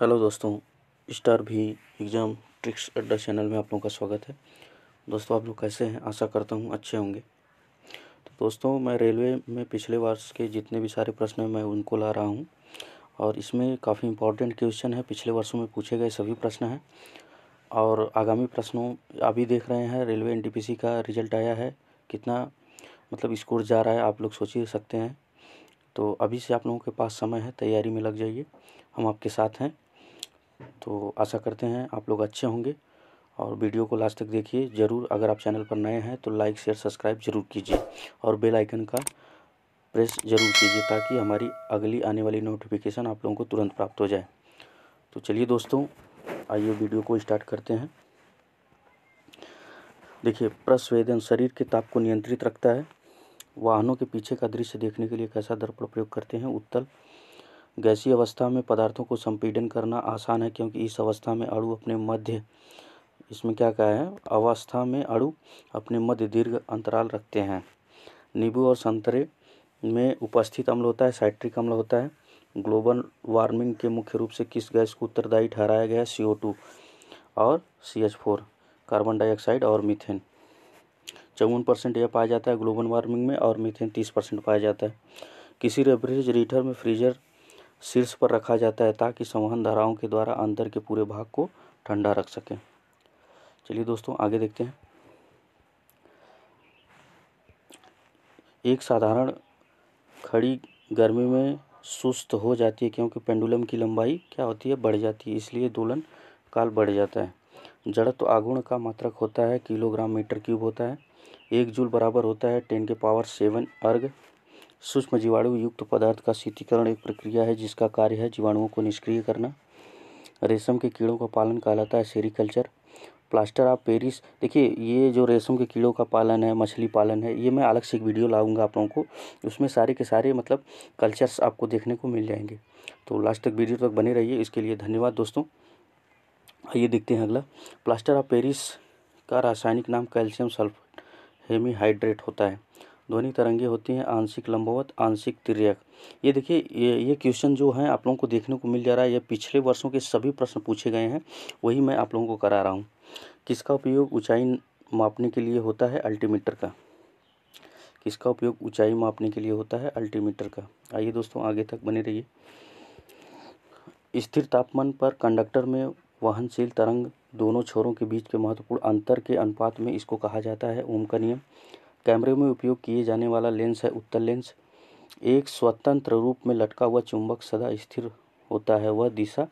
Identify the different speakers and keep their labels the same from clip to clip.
Speaker 1: hello दोस्तों star भी exam tricks अड्डा चैनल में आप लोगों का स्वागत है दोस्तों आप लोग कैसे हैं आशा करता हूं अच्छे होंगे तो दोस्तों मैं रेलवे में पिछले वर्ष के जितने भी सारे प्रश्न हैं मैं उनको ला रहा हूं और इसमें काफ़ी इंपॉर्टेंट क्वेश्चन है पिछले वर्षों में पूछे गए सभी प्रश्न हैं और आगामी प्रश्नों अभी देख रहे हैं रेलवे एन का रिजल्ट आया है कितना मतलब स्कोर जा रहा है आप लोग सोच ही सकते हैं तो अभी से आप लोगों के पास समय है तैयारी में लग जाइए हम आपके साथ हैं तो आशा करते हैं आप लोग अच्छे होंगे और वीडियो को लास्ट तक देखिए ज़रूर अगर आप चैनल पर नए हैं तो लाइक शेयर सब्सक्राइब ज़रूर कीजिए और बेल आइकन का प्रेस ज़रूर कीजिए ताकि हमारी अगली आने वाली नोटिफिकेशन आप लोगों को तुरंत प्राप्त हो जाए तो चलिए दोस्तों आइए वीडियो को स्टार्ट करते हैं देखिए प्रस्वेदन शरीर के ताप को नियंत्रित रखता है वाहनों के पीछे का दृश्य देखने के लिए कैसा दर्पण प्रयोग करते हैं उत्तल गैसीय अवस्था में पदार्थों को संपीडन करना आसान है क्योंकि इस अवस्था में अड़ु अपने मध्य इसमें क्या कहा है अवस्था में अड़ु अपने मध्य दीर्घ अंतराल रखते हैं नींबू और संतरे में उपस्थित अम्ल होता है साइट्रिक अम्ल होता है ग्लोबल वार्मिंग के मुख्य रूप से किस गैस को उत्तरदायी ठहराया गया है सी और C H four carbon dioxide और मिथेन चौवन परसेंट यह पाया जाता है ग्लोबल वार्मिंग में और मिथेन तीस परसेंट पाया जाता है किसी रेफ्रिजरेटर में फ्रीजर शीर्ष पर रखा जाता है ताकि संवहन धाराओं के द्वारा अंदर के पूरे भाग को ठंडा रख सकें चलिए दोस्तों आगे देखते हैं एक साधारण खड़ी गर्मी में सुस्त हो जाती है क्योंकि पेंडुलम की लंबाई क्या होती है बढ़ जाती है इसलिए दोलन काल बढ़ जाता है जड़त्व तो आगुण का मात्रक होता है किलोग्राम मीटर क्यूब होता है एक जूल बराबर होता है टेन के पावर सेवन अर्ग सूक्ष्म जीवाणु युक्त पदार्थ का शीतीकरण एक प्रक्रिया है जिसका कार्य है जीवाणुओं को निष्क्रिय करना रेशम के कीड़ों का पालन कहलाता है सेरिकल्चर प्लास्टर ऑफ पेरिस देखिए ये जो रेशम के कीड़ों का पालन है मछली पालन है ये मैं अलग से एक वीडियो लाऊंगा आप लोगों को उसमें सारे के सारे मतलब कल्चर्स आपको देखने को मिल जाएंगे तो लास्ट तक वीडियो तक बने रहिए इसके लिए धन्यवाद दोस्तों आइए देखते हैं अगला प्लास्टर ऑफ पेरिस का रासायनिक नाम कैल्शियम सल्फेट हेमीहाइड्रेट होता है ध्वनि तरंगे होती हैं आंशिक लंबवत आंशिक तिरक ये देखिए ये ये क्वेश्चन जो है आप लोगों को देखने को मिल जा रहा है ये पिछले वर्षों के सभी प्रश्न पूछे गए हैं वही मैं आप लोगों को करा रहा हूँ किसका उपयोग ऊंचाई मापने के लिए होता है अल्टीमीटर का किसका उपयोग ऊंचाई मापने के लिए होता है अल्टीमीटर का आइए दोस्तों आगे तक बने रहिए स्थिर तापमान पर कंडक्टर में वाहनशील तरंग दोनों छोरों के बीच के महत्वपूर्ण अंतर के अनुपात में इसको कहा जाता है ओम का नियम कैमरे में उपयोग किए जाने वाला लेंस है उत्तर लेंस एक स्वतंत्र रूप में लटका हुआ चुंबक सदा स्थिर होता है वह दिशा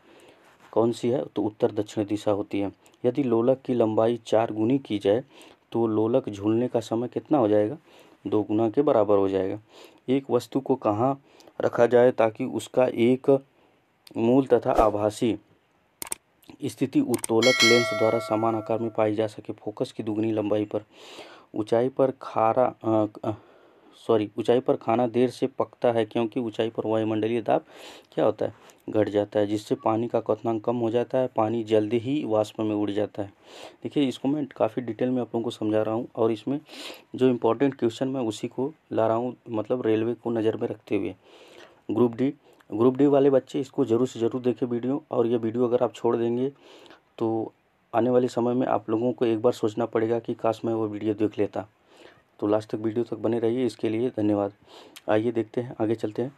Speaker 1: कौन सी है तो उत्तर दक्षिण दिशा होती है यदि लोलक की लंबाई चार गुनी की जाए तो लोलक झूलने का समय कितना हो जाएगा दो गुना के बराबर हो जाएगा एक वस्तु को कहाँ रखा जाए ताकि उसका एक मूल तथा आभासी स्थिति उत्तोलक लेंस द्वारा समान आकार में पाई जा सके फोकस की दुगनी लंबाई पर ऊंचाई पर खारा सॉरी ऊंचाई पर खाना देर से पकता है क्योंकि ऊंचाई पर वायुमंडलीय दाब क्या होता है घट जाता है जिससे पानी का कथनांक कम हो जाता है पानी जल्दी ही वाष्प में उड़ जाता है देखिए इसको मैं काफ़ी डिटेल में आप लोगों को समझा रहा हूँ और इसमें जो इम्पोर्टेंट क्वेश्चन मैं उसी को ला रहा हूँ मतलब रेलवे को नज़र में रखते हुए ग्रुप डी ग्रुप डी वाले बच्चे इसको ज़रूर से ज़रूर देखें वीडियो और ये वीडियो अगर आप छोड़ देंगे तो आने वाले समय में आप लोगों को एक बार सोचना पड़ेगा कि काश मैं वो वीडियो देख लेता तो लास्ट तक वीडियो तक बने रहिए इसके लिए धन्यवाद आइए देखते हैं आगे चलते हैं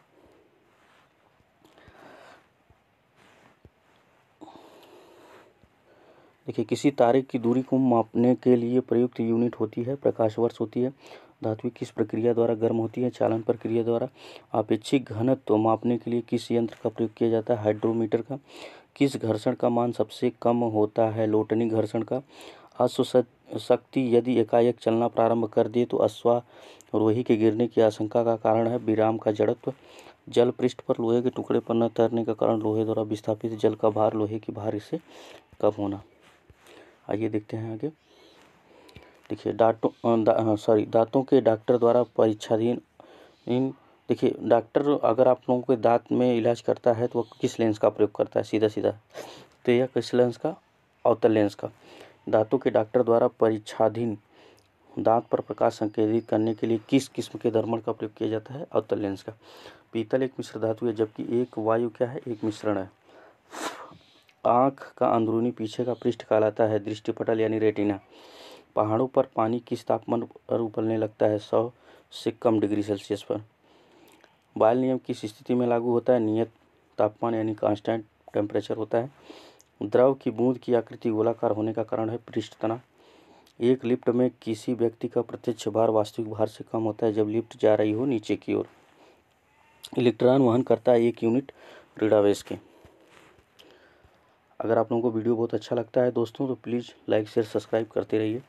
Speaker 1: देखिए किसी तारे की दूरी को मापने के लिए प्रयुक्त यूनिट होती है प्रकाश वर्ष होती है धातु किस प्रक्रिया द्वारा गर्म होती है चालन प्रक्रिया द्वारा अपेक्षिक घनत्व तो मापने के लिए किस यंत्र का प्रयोग किया जाता है हाइड्रोमीटर का किस घर्षण का मान सबसे कम होता है लोटनी घर्षण का अश्व शक्ति यदि एकाएक चलना प्रारंभ कर दे तो अश्वारोही के गिरने की आशंका का कारण है विराम का जड़त्व जल पृष्ठ पर लोहे के टुकड़े पर न तैरने का कारण लोहे द्वारा विस्थापित जल का भार लोहे की भार से कम होना आइए देखते हैं आगे देखिए डांटों दा, सॉरी दांतों के डॉक्टर द्वारा परीक्षाधीन इन देखिए डॉक्टर अगर आप लोगों के दाँत में इलाज करता है तो वो किस लेंस का प्रयोग करता है सीधा सीधा तो यह किस लेंस का अवतल लेंस का दांतों के डॉक्टर द्वारा परीक्षाधीन दांत पर प्रकाश संकेतित करने के लिए किस किस्म के दर्मण का प्रयोग किया जाता है अवतल लेंस का पीतल एक मिश्र धातु है जबकि एक वायु क्या है एक मिश्रण है आँख का अंदरूनी पीछे का पृष्ठ कहलाता है दृष्टिपटल यानी रेटिना पहाड़ों पर पानी किस तापमान पर उबलने लगता है सौ से कम डिग्री सेल्सियस पर बायल नियम किस स्थिति में लागू होता है नियत तापमान यानी कांस्टेंट टेम्परेचर होता है द्रव की बूंद की आकृति गोलाकार होने का कारण है पृष्ठ तना एक लिफ्ट में किसी व्यक्ति का प्रत्यक्ष भार वास्तविक भार से कम होता है जब लिफ्ट जा रही हो नीचे की ओर इलेक्ट्रॉन वहन करता है एक यूनिट रीडावेश के अगर आप लोगों को वीडियो बहुत अच्छा लगता है दोस्तों तो प्लीज़ लाइक शेयर सब्सक्राइब करते रहिए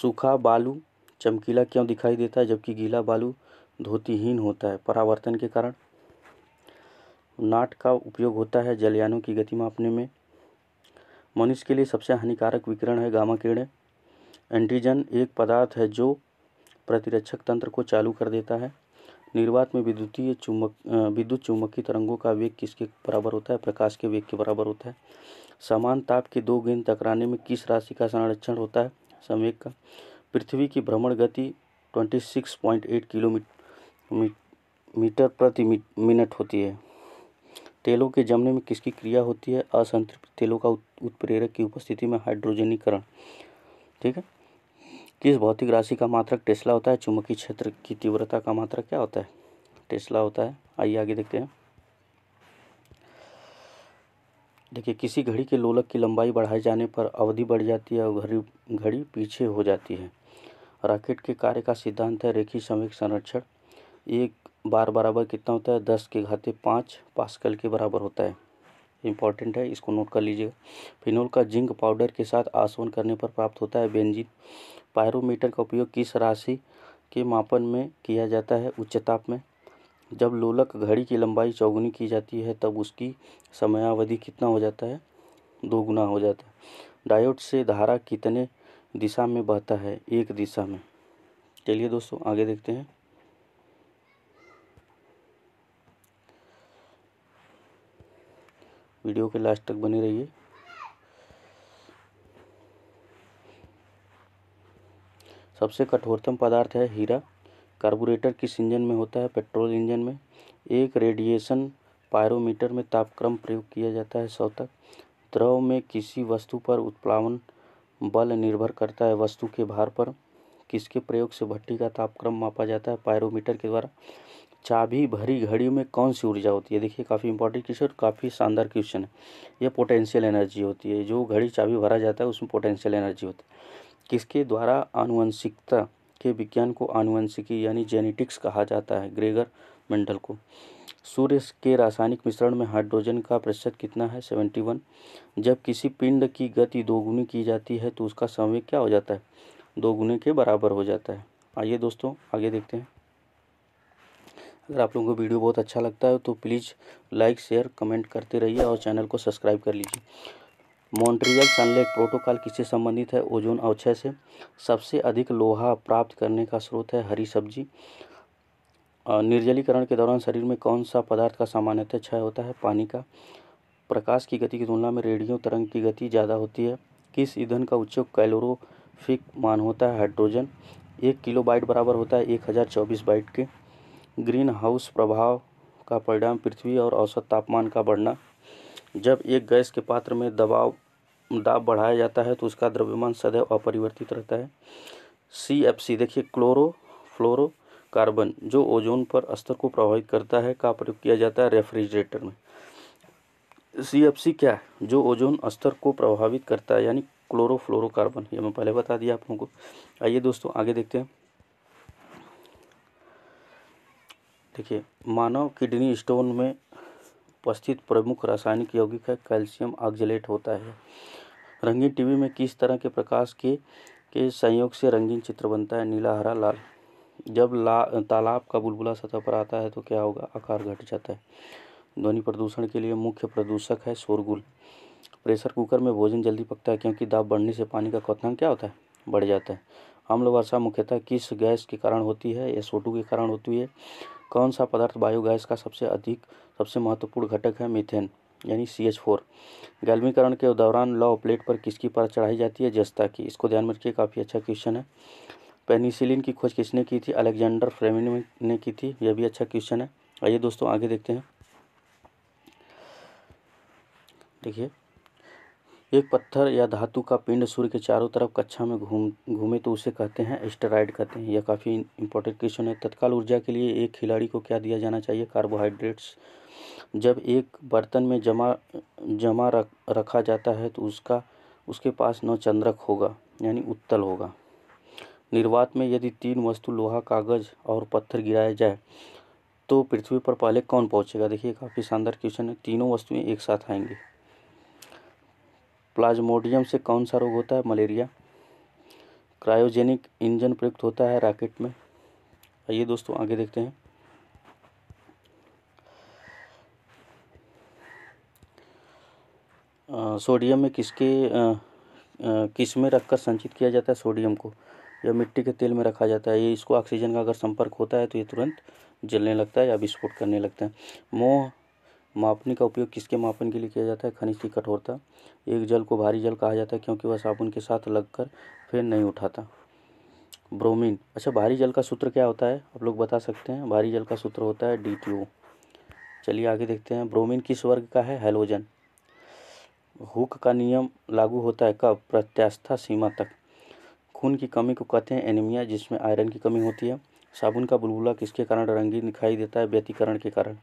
Speaker 1: सूखा बालू चमकीला क्यों दिखाई देता है जबकि गीला बालू धोतीहीन होता है परावर्तन के कारण नाट का उपयोग होता है जलयानों की गति मापने में मनुष्य के लिए सबसे हानिकारक विकिरण है गामा किरणें एंटीजन एक पदार्थ है जो प्रतिरक्षक तंत्र को चालू कर देता है निर्वात में विद्युतीय चुंबक विद्युत चुंबकीय तरंगों का वेग किसके बराबर होता है प्रकाश के वेग के बराबर होता है समान ताप के दो गेंद टकराने में किस राशि का संरक्षण होता है संवेग का पृथ्वी की भ्रमण गति 26.8 किलोमीटर मीटर प्रति मिनट होती है तेलों के जमने में किसकी क्रिया होती है असंतृप्त तेलों का उत्प्रेरक की उपस्थिति में हाइड्रोजनीकरण ठीक है किस भौतिक राशि का मात्रक टेस्ला होता है चुंबकीय क्षेत्र की तीव्रता का मात्रक क्या होता है टेस्ला होता है आइए आगे देखते हैं देखिए किसी घड़ी के लोलक की लंबाई बढ़ाए जाने पर अवधि बढ़ जाती है और घड़ी घड़ी पीछे हो जाती है रॉकेट के कार्य का सिद्धांत है रेखी समय संरक्षण एक बार बराबर कितना होता है दस के घाते पाँच पास्कल के बराबर होता है इम्पॉर्टेंट है इसको नोट कर लीजिएगा फिनोल का जिंक पाउडर के साथ आसवन करने पर प्राप्त होता है बेंजीन पायरोमीटर का उपयोग किस राशि के मापन में किया जाता है उच्च ताप में जब लोलक घड़ी की लंबाई चौगुनी की जाती है तब उसकी समयावधि कितना हो जाता है दो गुना हो जाता है डायोड से धारा कितने दिशा में बहता है एक दिशा में चलिए दोस्तों आगे देखते हैं वीडियो के लास्ट तक बने रहिए सबसे कठोरतम पदार्थ है हीरा कार्बोरेटर किस इंजन में होता है पेट्रोल इंजन में एक रेडिएशन पायरोमीटर में तापक्रम प्रयोग किया जाता है सौ तक द्रव में किसी वस्तु पर उत्प्लावन बल निर्भर करता है वस्तु के भार पर किसके प्रयोग से भट्टी का तापक्रम मापा जाता है पायरोमीटर के द्वारा चाबी भरी घड़ी में कौन सी ऊर्जा होती है देखिए काफ़ी इंपॉर्टेंट क्वेश्चन और काफ़ी शानदार क्वेश्चन है यह पोटेंशियल एनर्जी होती है जो घड़ी चाबी भरा जाता है उसमें पोटेंशियल एनर्जी होती है किसके द्वारा आनुवंशिकता के विज्ञान को आनुवंशिकी यानी जेनेटिक्स कहा जाता है ग्रेगर मेंडल को सूर्य के रासायनिक मिश्रण में हाइड्रोजन का प्रतिशत कितना है सेवेंटी वन जब किसी पिंड की गति दोगुनी की जाती है तो उसका समय क्या हो जाता है दोगुने के बराबर हो जाता है आइए दोस्तों आगे देखते हैं अगर आप लोगों को वीडियो बहुत अच्छा लगता है तो प्लीज़ लाइक शेयर कमेंट करते रहिए और चैनल को सब्सक्राइब कर लीजिए मॉन्ट्रियल सनलेट प्रोटोकॉल किससे संबंधित है ओजोन अवक्षय से सबसे अधिक लोहा प्राप्त करने का स्रोत है हरी सब्जी निर्जलीकरण के दौरान शरीर में कौन सा पदार्थ का सामान्यतः क्षय होता है पानी का प्रकाश की गति की तुलना में रेडियो तरंग की गति ज़्यादा होती है किस ईंधन का उच्च कैलोरोफिक मान होता है हाइड्रोजन एक किलो बाइट बराबर होता है एक हज़ार चौबीस बाइट के ग्रीन हाउस प्रभाव का परिणाम पृथ्वी और औसत तापमान का बढ़ना जब एक गैस के पात्र में दबाव दाब बढ़ाया जाता है तो उसका द्रव्यमान सदैव अपरिवर्तित रहता है सी एफ सी देखिए क्लोरो फ्लोरो कार्बन जो ओजोन पर स्तर को प्रभावित करता है का प्रयोग किया जाता है रेफ्रिजरेटर में सी एफ सी क्या है जो ओजोन स्तर को प्रभावित करता है यानी क्लोरो कार्बन ये मैं पहले बता दिया आप लोगों को आइए दोस्तों आगे देखते हैं देखिए मानव किडनी स्टोन में उपस्थित प्रमुख रासायनिक यौगिक है कैल्शियम ऑक्जलेट होता है रंगीन टीवी में किस तरह के प्रकाश के के संयोग से रंगीन चित्र बनता है नीला हरा लाल जब ला तालाब का बुलबुला सतह पर आता है तो क्या होगा आकार घट जाता है ध्वनि प्रदूषण के लिए मुख्य प्रदूषक है शोरगुल प्रेशर कुकर में भोजन जल्दी पकता है क्योंकि दाब बढ़ने से पानी का क्वथनांक क्या होता है बढ़ जाता है अम्ल वर्षा मुख्यतः किस गैस के कारण होती है या सोटू के कारण होती है कौन सा पदार्थ बायोगैस का सबसे अधिक सबसे महत्वपूर्ण घटक है मीथेन यानी सी एच फोर गैलमीकरण के दौरान लॉ प्लेट पर किसकी पर चढ़ाई जाती है जस्ता की इसको ध्यान में रखिए काफ़ी अच्छा क्वेश्चन है पेनिसिलिन की खोज किसने की थी अलेक्जेंडर फ्रेमिन ने की थी यह भी अच्छा क्वेश्चन है आइए दोस्तों आगे देखते हैं देखिए एक पत्थर या धातु का पिंड सूर्य के चारों तरफ कक्षा में घूम घूमे तो उसे कहते हैं एस्टेराइड कहते हैं यह काफ़ी इंपॉर्टेंट क्वेश्चन है तत्काल ऊर्जा के लिए एक खिलाड़ी को क्या दिया जाना चाहिए कार्बोहाइड्रेट्स जब एक बर्तन में जमा जमा रख, रखा जाता है तो उसका उसके पास न चंद्रक होगा यानी उत्तल होगा निर्वात में यदि तीन वस्तु लोहा कागज़ और पत्थर गिराया जाए तो पृथ्वी पर पहले कौन पहुँचेगा देखिए काफ़ी शानदार क्वेश्चन है तीनों वस्तुएँ एक साथ आएंगी प्लाज्मोडियम से कौन सा रोग होता है मलेरिया क्रायोजेनिक इंजन प्रयुक्त होता है रॉकेट में आइए दोस्तों आगे देखते हैं आ, सोडियम में किसके किस में रखकर संचित किया जाता है सोडियम को या मिट्टी के तेल में रखा जाता है ये इसको ऑक्सीजन का अगर संपर्क होता है तो ये तुरंत जलने लगता है या विस्फोट करने लगता है मोह मापनी का उपयोग किसके मापन के लिए किया जाता है खनिज की कठोरता एक जल को भारी जल कहा जाता है क्योंकि वह साबुन के साथ लगकर फिर नहीं उठाता ब्रोमीन अच्छा भारी जल का सूत्र क्या होता है आप लोग बता सकते हैं भारी जल का सूत्र होता है डी चलिए आगे देखते हैं ब्रोमीन किस वर्ग का है हेलोजन हुक का नियम लागू होता है कब प्रत्यास्था सीमा तक खून की कमी को कहते हैं एनीमिया जिसमें आयरन की कमी होती है साबुन का बुलबुला किसके कारण रंगीन दिखाई देता है व्यतीकरण के कारण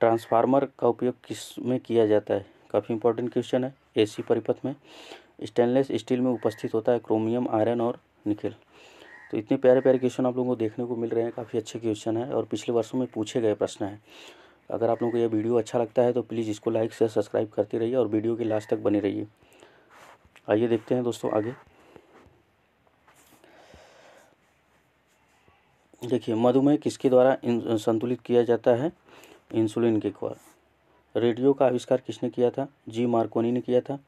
Speaker 1: ट्रांसफार्मर का उपयोग किस में किया जाता है काफ़ी इंपॉर्टेंट क्वेश्चन है एसी परिपथ में स्टेनलेस स्टील में उपस्थित होता है क्रोमियम आयरन और निकल तो इतने प्यारे प्यारे क्वेश्चन आप लोगों को देखने को मिल रहे हैं काफ़ी अच्छे क्वेश्चन है और पिछले वर्षों में पूछे गए प्रश्न हैं अगर आप लोगों को यह वीडियो अच्छा लगता है तो प्लीज़ इसको लाइक से सब्सक्राइब करते रहिए और वीडियो के लास्ट तक बने रहिए आइए देखते हैं दोस्तों आगे देखिए मधुमेह किसके द्वारा संतुलित किया जाता है इंसुलिन के ऊपर रेडियो का आविष्कार किसने किया था जी मार्कोनी ने किया था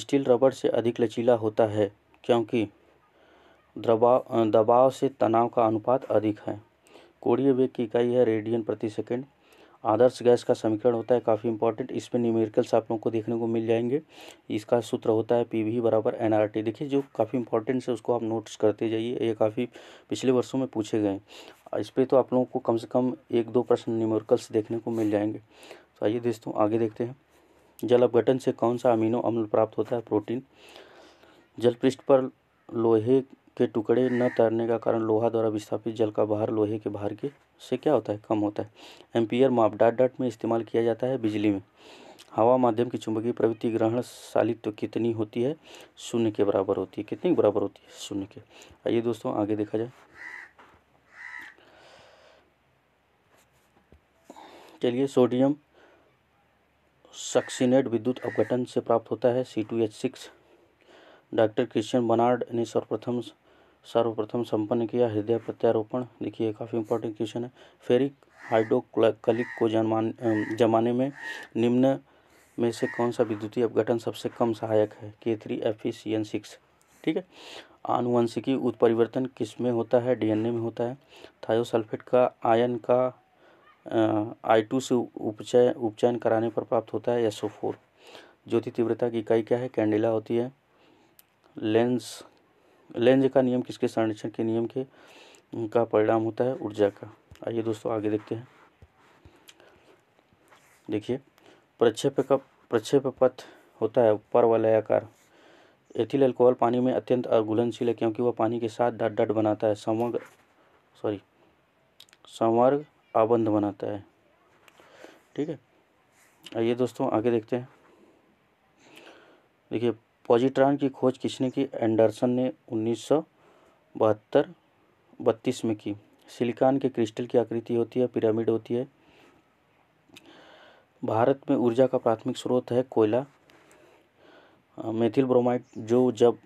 Speaker 1: स्टील रबड़ से अधिक लचीला होता है क्योंकि दबाव दबाव से तनाव का अनुपात अधिक है कोड़ीय वेग की इकाई है रेडियन प्रति सेकंड आदर्श गैस का समीकरण होता है काफ़ी इंपॉर्टेंट इसमें न्यूमेरिकल्स आप लोगों को देखने को मिल जाएंगे इसका सूत्र होता है पी वी बराबर एन आर टी देखिए जो काफ़ी इंपॉर्टेंट है उसको आप नोट्स करते जाइए ये काफ़ी पिछले वर्षों में पूछे गए इस पर तो आप लोगों को कम से कम एक दो प्रश्न न्यूमेरिकल्स देखने को मिल जाएंगे तो आइए दोस्तों आगे देखते हैं जल अपघटन से कौन सा अमीनो अम्ल प्राप्त होता है प्रोटीन जल पृष्ठ पर लोहे के टुकड़े न तैरने का कारण लोहा द्वारा विस्थापित जल का बाहर लोहे के बाहर के से क्या होता है कम होता है एम्पियर माप डाट डाट में इस्तेमाल किया जाता है बिजली में हवा माध्यम की चुंबकीय प्रवृत्ति ग्रहण शालित तो कितनी होती है शून्य के बराबर होती है कितनी बराबर होती है शून्य के आइए दोस्तों आगे देखा जाए चलिए सोडियम सक्सिनेट विद्युत अपघटन से प्राप्त होता है C two H six doctor Christian Barnard ने सर्वप्रथम सर्वप्रथम संपन्न किया हृदय प्रत्यारोपण देखिए काफ़ी इंपॉर्टेंट क्वेश्चन है फेरिक हाइड्रोक्लिक को जमान जमाने में निम्न में से कौन सा विद्युतीय अपघटन सबसे कम सहायक है K three F E C N six ठीक है आनुवंशिकी उत्परिवर्तन किस में होता है डीएनए में होता है थायोसल्फेट का आयन का आई टू से उपचय उपचयन कराने पर प्राप्त होता है एसओ फोर ज्योति तीव्रता की इकाई क्या है कैंडिला होती है लेंस लेंज का नियम किसके संरक्षण के नियम के का परिणाम होता है ऊर्जा का आइए दोस्तों आगे देखते हैं देखिए प्रक्षेप का प्रक्षेप पथ होता है पर वलयाकार एथिल अल्कोहल पानी में अत्यंत अघुलनशील है क्योंकि वह पानी के साथ डट डट बनाता है समग्र सॉरी संवर्ग आबंध बनाता है ठीक है आइए दोस्तों आगे देखते हैं देखिए पॉजिट्रॉन की खोज किसने की एंडरसन ने उन्नीस सौ बहत्तर बत्तीस में की सिलिकॉन के क्रिस्टल की आकृति होती है पिरामिड होती है भारत में ऊर्जा का प्राथमिक स्रोत है कोयला मेथिल ब्रोमाइड जो जब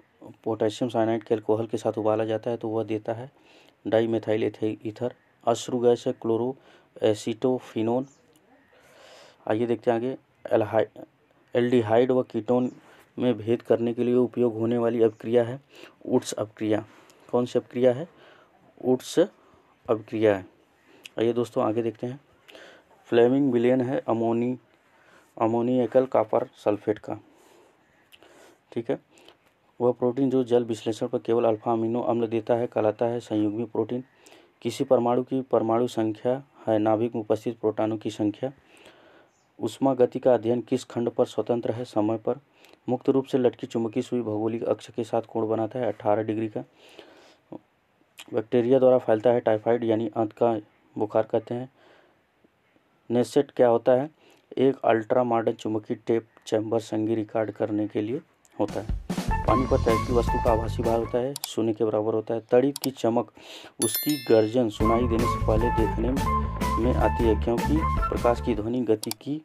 Speaker 1: पोटेशियम साइनाइड के अल्कोहल के साथ उबाला जाता है तो वह देता है डाई मेथाइल इथर अश्रु गैस है क्लोरो एसिटोफिनोन आइए देखते हैं आगे एल्डिहाइड व कीटोन में भेद करने के लिए उपयोग होने वाली अपक्रिया है उड्स अपक्रिया कौन सी अपक्रिया है उड्स अपक्रिया है आइए दोस्तों आगे देखते हैं फ्लेमिंग विलयन है अमोनी अमोनियकल कापर सल्फेट का ठीक है वह प्रोटीन जो जल विश्लेषण पर केवल अल्फा अमीनो अम्ल देता है कहलाता है संयुग्मी प्रोटीन किसी परमाणु की परमाणु संख्या है नाभिक में उपस्थित प्रोटानों की संख्या उष्मा गति का अध्ययन किस खंड पर स्वतंत्र है समय पर मुक्त रूप से लटकी चुम्बकी सुई भौगोलिक अक्ष के साथ कोण बनाता है अट्ठारह डिग्री का बैक्टीरिया द्वारा फैलता है टाइफाइड यानी अंत का बुखार कहते हैं नेसेट क्या होता है एक अल्ट्रा मॉडर्न चुंबकीय टेप चैम्बर संगी रिकॉर्ड करने के लिए होता है पानी पर तैरती वस्तु का आभासी भाग होता है सोने के बराबर होता है तड़ित की चमक उसकी गर्जन सुनाई देने से पहले देखने में आती है क्योंकि प्रकाश की ध्वनि गति की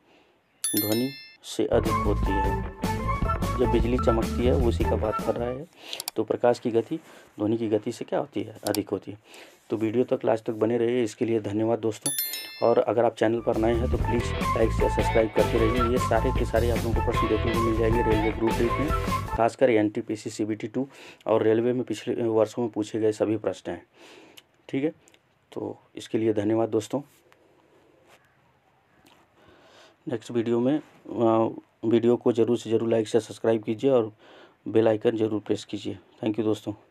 Speaker 1: ध्वनि से अधिक होती है जब बिजली चमकती है उसी का बात कर रहा है तो प्रकाश की गति ध्वनि की गति से क्या होती है अधिक होती है तो वीडियो तक लास्ट तक बने रहिए इसके लिए धन्यवाद दोस्तों और अगर आप चैनल पर नए हैं तो प्लीज़ लाइक से सब्सक्राइब करते रहिए ये सारे के सारे आप लोगों को प्रश्न देखने को मिल जाएंगे रेलवे ग्रुप डी में खासकर N T P C C B T two और रेलवे में पिछले वर्षों में पूछे गए सभी प्रश्न हैं ठीक है तो इसके लिए धन्यवाद दोस्तों नेक्स्ट वीडियो में वीडियो को ज़रूर से ज़रूर लाइक से सब्सक्राइब कीजिए और बेल आइकन ज़रूर प्रेस कीजिए थैंक यू दोस्तों